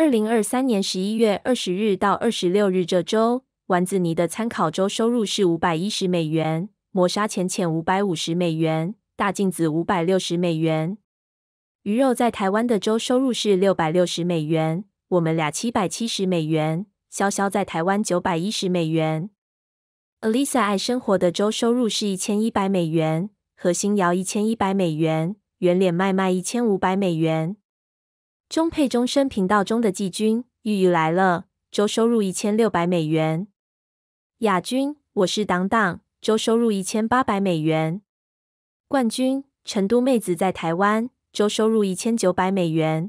二零二三年十一月二十日到二十六日这周，丸子泥的参考周收入是五百一十美元，磨砂浅浅五百五十美元，大镜子五百六十美元。鱼肉在台湾的周收入是六百六十美元，我们俩七百七十美元，潇潇在台湾九百一十美元。a l i s a 爱生活的周收入是一千一百美元，何心瑶一千一百美元，圆脸麦麦一千五百美元。中配终身频道中的季军玉玉来了，周收入一千六百美元；亚军我是党党，周收入一千八百美元；冠军成都妹子在台湾，周收入一千九百美元。